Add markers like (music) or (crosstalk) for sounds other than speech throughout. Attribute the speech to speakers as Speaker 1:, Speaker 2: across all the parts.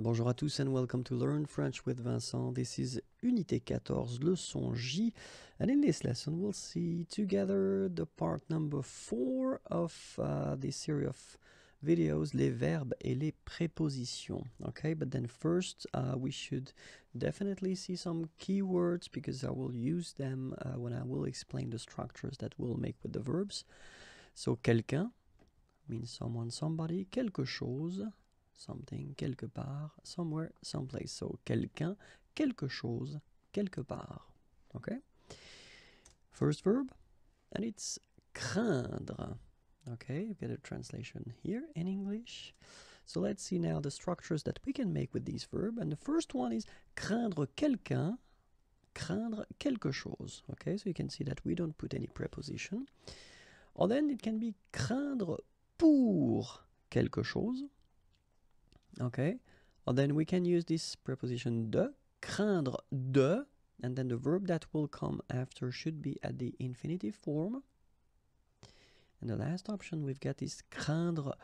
Speaker 1: Bonjour à tous and welcome to Learn French with Vincent. This is Unité 14, Leçon J. And in this lesson, we'll see together the part number 4 of uh, this series of videos, les verbes et les prépositions. Okay, but then first uh, we should definitely see some keywords because I will use them uh, when I will explain the structures that we'll make with the verbs. So quelqu'un means someone, somebody. Quelque chose something, quelque part, somewhere, someplace. So, quelqu'un, quelque chose, quelque part. Okay? First verb, and it's craindre. Okay, you get a translation here in English. So let's see now the structures that we can make with these verb. And the first one is craindre quelqu'un, craindre quelque chose. Okay, so you can see that we don't put any preposition. Or then it can be craindre pour quelque chose. Okay, well, then we can use this preposition de, craindre de, and then the verb that will come after should be at the infinitive form. And the last option we've got is craindre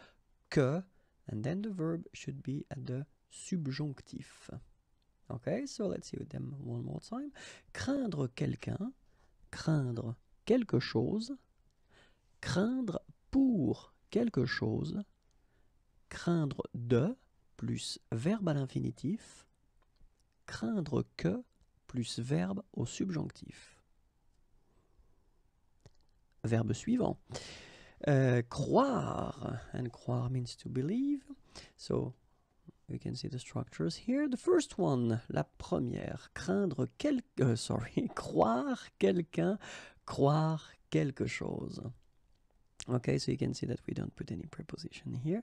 Speaker 1: que, and then the verb should be at the subjonctif. Okay, so let's see them one more time. Craindre quelqu'un, craindre quelque chose, craindre pour quelque chose, craindre de, plus verbe à l'infinitif, craindre que plus verbe au subjonctif. Verbe suivant. Euh, croire, and croire means to believe. So we can see the structures here. The first one, la première, craindre euh, sorry, (laughs) croire quelqu'un, croire quelque chose. Okay, so you can see that we don't put any preposition here.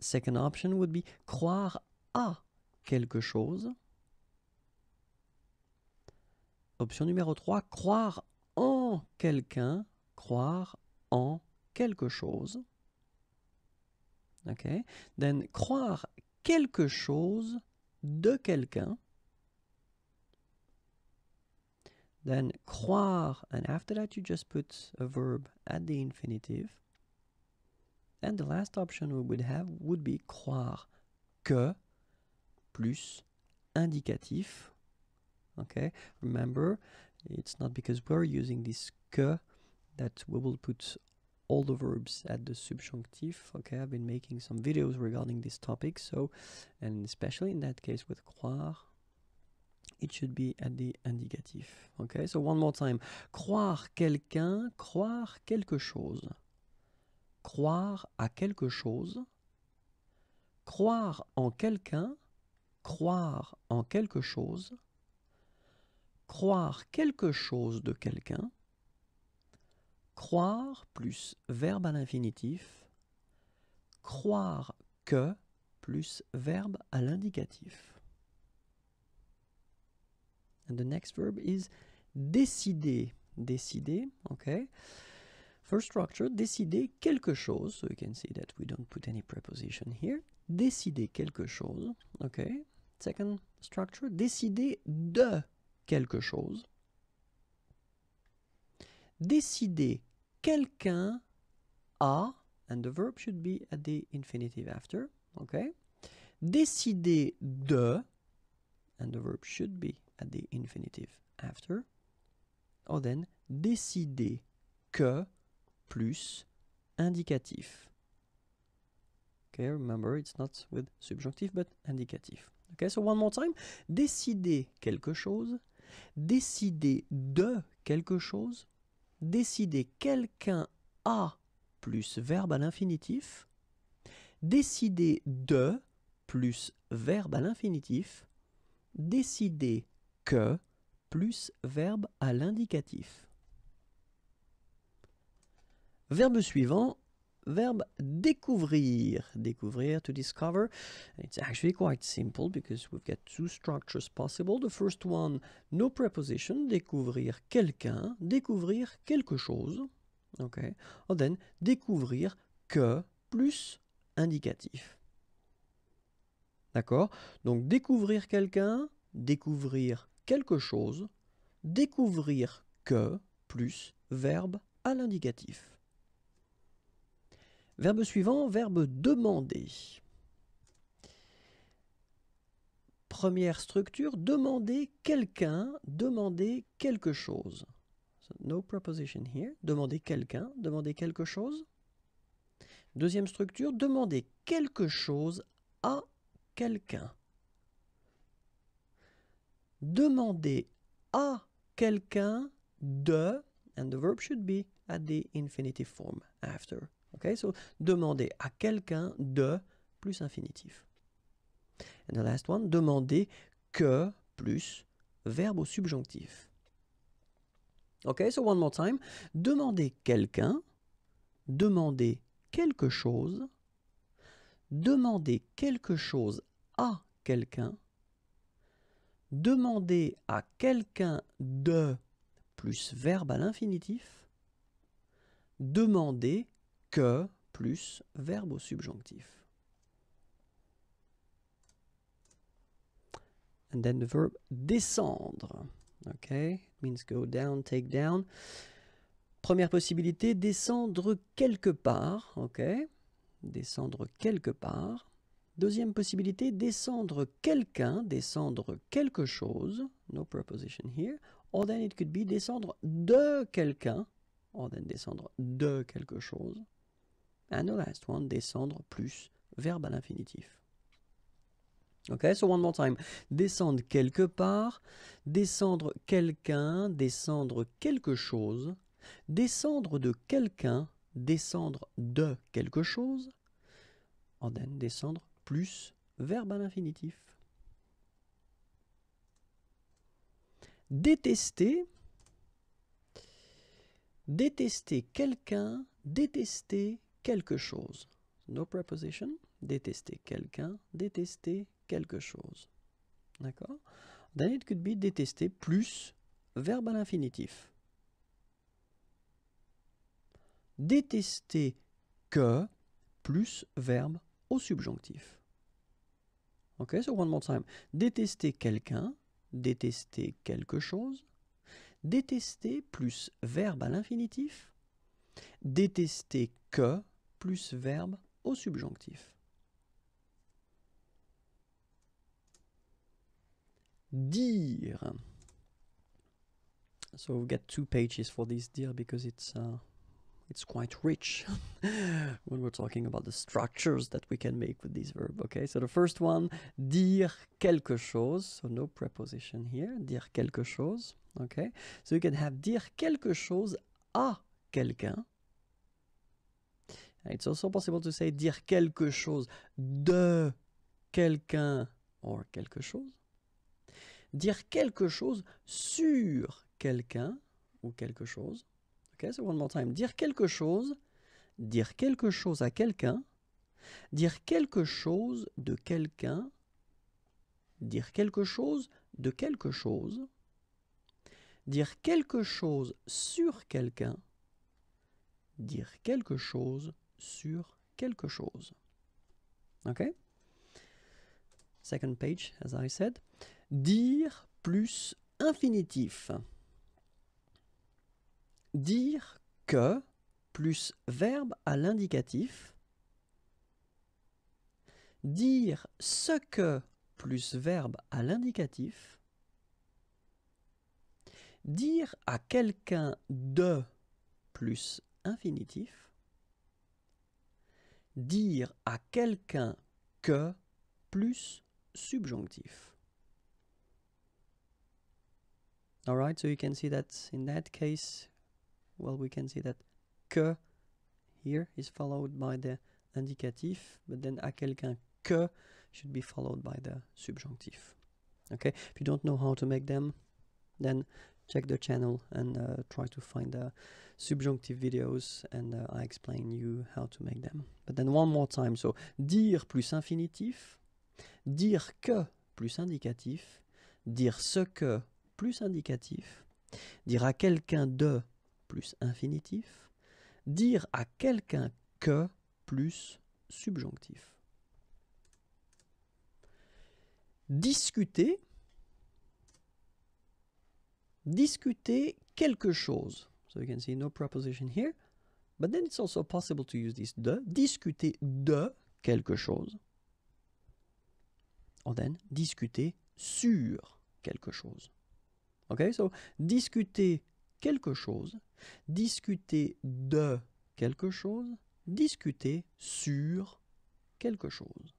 Speaker 1: Second option would be croire à quelque chose. Option numéro 3, croire en quelqu'un, croire en quelque chose. Okay. Then, croire quelque chose de quelqu'un. Then, croire, and after that you just put a verb at the infinitive. And the last option we would have would be croire que plus indicatif. Okay, remember, it's not because we're using this que that we will put all the verbs at the subjunctive. Okay, I've been making some videos regarding this topic, so, and especially in that case with croire, it should be at the indicative. Okay, so one more time. Croire quelqu'un, croire quelque chose. croire à quelque chose, croire en quelqu'un, croire en quelque chose, croire quelque chose de quelqu'un, croire plus verbe à l'infinitif, croire que plus verbe à l'indicatif. And the next verb is décider. Décider, ok First structure, décider quelque chose. So you can see that we don't put any preposition here. Décider quelque chose. Okay. Second structure, décider de quelque chose. Décider quelqu'un a, and the verb should be at the infinitive after. Okay. Décider de, and the verb should be at the infinitive after. Or oh, then, décider que plus indicatif. Okay, remember, it's not with subjunctive, but indicatif. Okay, so one more time. Décider quelque chose, décider de quelque chose, décider quelqu'un a plus verbe à l'infinitif, décider de plus verbe à l'infinitif, décider que plus verbe à l'indicatif. Verbe suivant, verbe découvrir. Découvrir, to discover. It's actually quite simple because we've got two structures possible. The first one, no preposition, découvrir quelqu'un, découvrir quelque chose. Okay. And then, découvrir que plus indicatif. D'accord Donc, découvrir quelqu'un, découvrir quelque chose, découvrir que plus verbe à l'indicatif. Verbe suivant, verbe demander. Première structure, demander quelqu'un, demander quelque chose. no preposition here. Demander quelqu'un, demander quelque chose. Deuxième structure, demander quelque chose à quelqu'un. Demander à quelqu'un de, and the verb should be at the infinitive form after. Ok, so demander à quelqu'un de plus infinitif. And the last one, demander que plus verbe au subjonctif. Ok, so one more time. Demander quelqu'un, demander quelque chose, demander quelque chose à quelqu'un, demander à quelqu'un de plus verbe à l'infinitif, demander que plus verbe au subjonctif. And then the verb descendre. Okay, means go down, take down. Première possibilité, descendre quelque part. okay, descendre quelque part. Deuxième possibilité, descendre quelqu'un, descendre quelque chose. No preposition here. Or then it could be descendre de quelqu'un. Or then descendre de quelque chose and the last one, descendre plus verbe à l'infinitif. Ok, so one more time. Descendre quelque part, descendre quelqu'un, descendre quelque chose, descendre de quelqu'un, descendre de quelque chose, and then descendre plus verbe à l'infinitif. Détester, détester quelqu'un, détester quelque chose. No preposition. Détester quelqu'un, détester quelque chose. D'accord Then it could be détester plus verbe à l'infinitif. Détester que plus verbe au subjonctif. Ok, so one more time. Détester quelqu'un, détester quelque chose. Détester plus verbe à l'infinitif. Détester que plus verbe au subjonctif. Dire. So we've got two pages for this dire because it's uh, it's quite rich (laughs) when we're talking about the structures that we can make with this verb. Okay, so the first one, dire quelque chose. So no preposition here, dire quelque chose. Okay, so you can have dire quelque chose à quelqu'un It's also possible to dire quelque chose de quelqu'un ou quelque chose. Dire quelque chose sur quelqu'un ou quelque chose. Okay, one more time. Dire quelque chose, dire quelque chose à quelqu'un, dire quelque chose de quelqu'un, dire quelque chose de quelque chose, dire quelque chose sur quelqu'un, dire quelque chose sur quelque chose. OK? Second page, as I said. Dire plus infinitif. Dire que plus verbe à l'indicatif. Dire ce que plus verbe à l'indicatif. Dire à quelqu'un de plus infinitif dire à quelqu'un que plus subjonctif. Alright, so you can see that in that case, well, we can see that que here is followed by the indicative, but then à quelqu'un que should be followed by the subjunctive. Okay, if you don't know how to make them, then check the channel and uh, try to find the uh, subjunctive videos and uh, I explain you how to make them. But then one more time, so dire plus infinitif, dire que plus indicatif, dire ce que plus indicatif, dire à quelqu'un de plus infinitif, dire à quelqu'un que plus subjonctif. Discuter discuter quelque chose. So you can see no proposition here. But then it's also possible to use this de, discuter de quelque chose. Or then, discuter sur quelque chose. Okay, so discuter quelque chose, discuter de quelque chose, discuter sur quelque chose.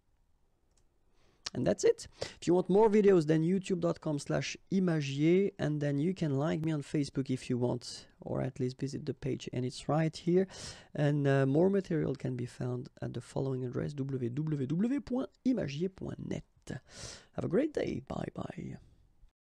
Speaker 1: and that's it if you want more videos then youtube.com slash imagier and then you can like me on facebook if you want or at least visit the page and it's right here and uh, more material can be found at the following address www.imagier.net have a great day bye bye